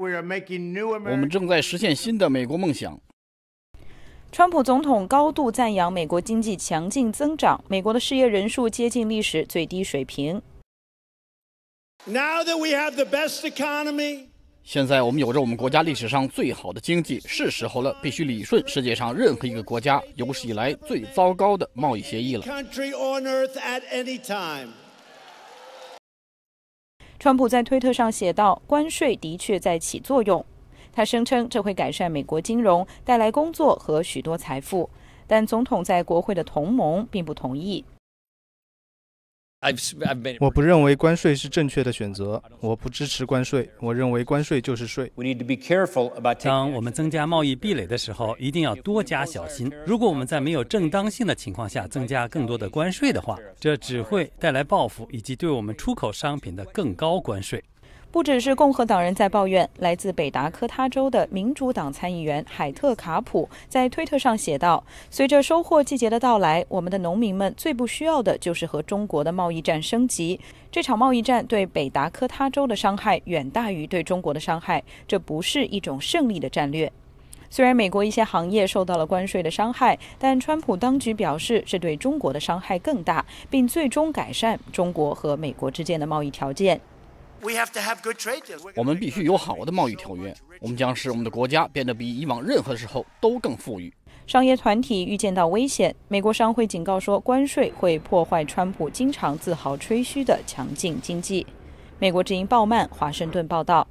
我们正在实现新的美国梦想。川普总统高度赞扬美国经济强劲增长，美国的失业人数接近历史最低水平。现在我们有着我们国家历史上最好的经济，是时候了，必须理顺世界上任何一个国家有史以来最糟糕的贸易协议了。川普在推特上写道：“关税的确在起作用，他声称这会改善美国金融，带来工作和许多财富。”但总统在国会的同盟并不同意。我不认为关税是正确的选择，我不支持关税。我认为关税就是税。当我们增加贸易壁垒的时候，一定要多加小心。如果我们在没有正当性的情况下增加更多的关税的话，这只会带来报复以及对我们出口商品的更高关税。不只是共和党人在抱怨，来自北达科他州的民主党参议员海特卡普在推特上写道：“随着收获季节的到来，我们的农民们最不需要的就是和中国的贸易战升级。这场贸易战对北达科他州的伤害远大于对中国的伤害，这不是一种胜利的战略。虽然美国一些行业受到了关税的伤害，但川普当局表示，这对中国的伤害更大，并最终改善中国和美国之间的贸易条件。”我们必须有好的贸易条约。我们将使我们的国家变得比以往任何时候都更富裕。商业团体预见到危险，美国商会警告说，关税会破坏川普经常自豪吹嘘的强劲经济。美国之音鲍曼，华盛顿报道。